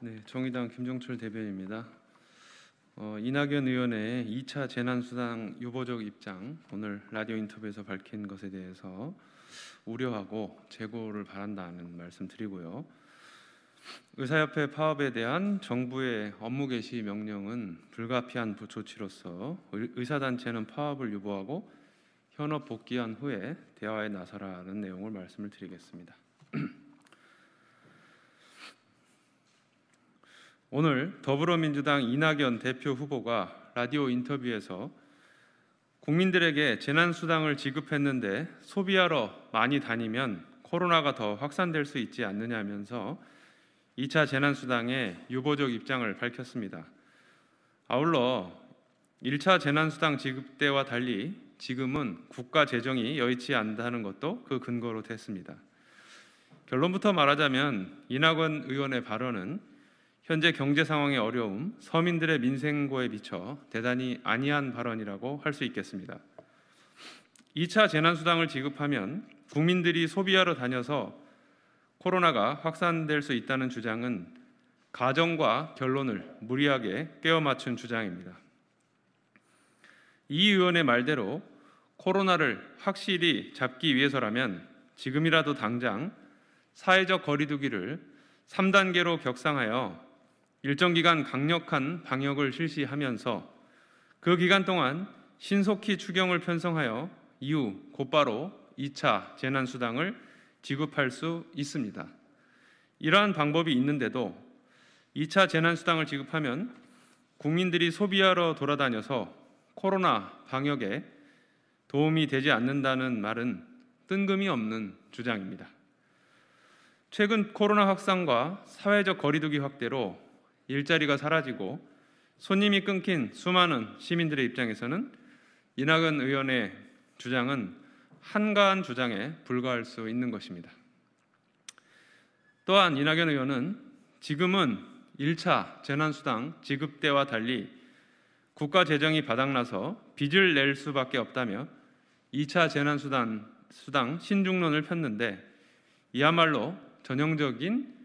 네, 정의당 김종철 대변입니다. 어, 이낙연 의원의 2차 재난수당 유보적 입장 오늘 라디오 인터뷰에서 밝힌 것에 대해서 우려하고 재고를 바란다는 말씀 드리고요. 의사협회 파업에 대한 정부의 업무 개시 명령은 불가피한 조치로서 의사단체는 파업을 유보하고 현업 복귀한 후에 대화에 나서라는 내용을 말씀을 드리겠습니다. 오늘 더불어민주당 이낙연 대표 후보가 라디오 인터뷰에서 국민들에게 재난수당을 지급했는데 소비하러 많이 다니면 코로나가 더 확산될 수 있지 않느냐면서 2차 재난수당의 유보적 입장을 밝혔습니다. 아울러 1차 재난수당 지급 때와 달리 지금은 국가 재정이 여의치 않다는 것도 그 근거로 됐습니다. 결론부터 말하자면 이낙연 의원의 발언은 현재 경제 상황의 어려움, 서민들의 민생고에 비춰 대단히 안이한 발언이라고 할 수 있겠습니다. 2차 재난수당을 지급하면 국민들이 소비하러 다녀서 코로나가 확산될 수 있다는 주장은 가정과 결론을 무리하게 깨어 맞춘 주장입니다. 이 의원의 말대로 코로나를 확실히 잡기 위해서라면 지금이라도 당장 사회적 거리두기를 3단계로 격상하여 일정 기간 강력한 방역을 실시하면서 그 기간 동안 신속히 추경을 편성하여 이후 곧바로 2차 재난수당을 지급할 수 있습니다. 이러한 방법이 있는데도 2차 재난수당을 지급하면 국민들이 소비하러 돌아다녀서 코로나 방역에 도움이 되지 않는다는 말은 뜬금이 없는 주장입니다. 최근 코로나 확산과 사회적 거리두기 확대로 일자리가 사라지고 손님이 끊긴 수많은 시민들의 입장에서는 이낙연 의원의 주장은 한가한 주장에 불과할 수 있는 것입니다. 또한 이낙연 의원은 지금은 1차 재난수당 지급 때와 달리 국가 재정이 바닥나서 빚을 낼 수밖에 없다며 2차 재난수당 수당 신중론을 폈는데 이야말로 전형적인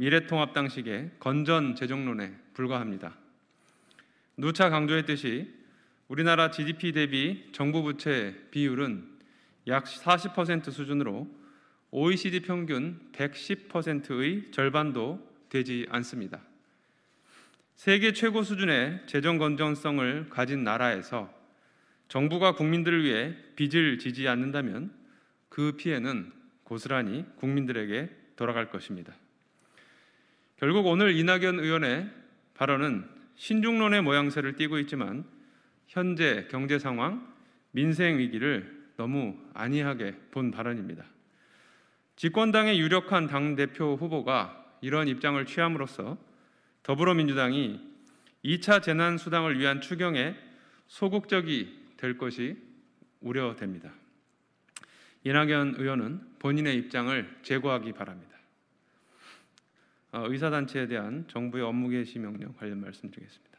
미래통합당식의 건전 재정론에 불과합니다. 누차 강조했듯이 우리나라 GDP 대비 정부 부채 비율은 약 40% 수준으로 OECD 평균 110%의 절반도 되지 않습니다. 세계 최고 수준의 재정 건전성을 가진 나라에서 정부가 국민들을 위해 빚을 지지 않는다면 그 피해는 고스란히 국민들에게 돌아갈 것입니다. 결국 오늘 이낙연 의원의 발언은 신중론의 모양새를 띠고 있지만 현재 경제 상황, 민생 위기를 너무 안이하게 본 발언입니다. 집권당의 유력한 당 대표 후보가 이런 입장을 취함으로써 더불어민주당이 2차 재난 수당을 위한 추경에 소극적이 될 것이 우려됩니다. 이낙연 의원은 본인의 입장을 제고하기 바랍니다. 어, 의사단체에 대한 정부의 업무 개시 명령 관련 말씀드리겠습니다.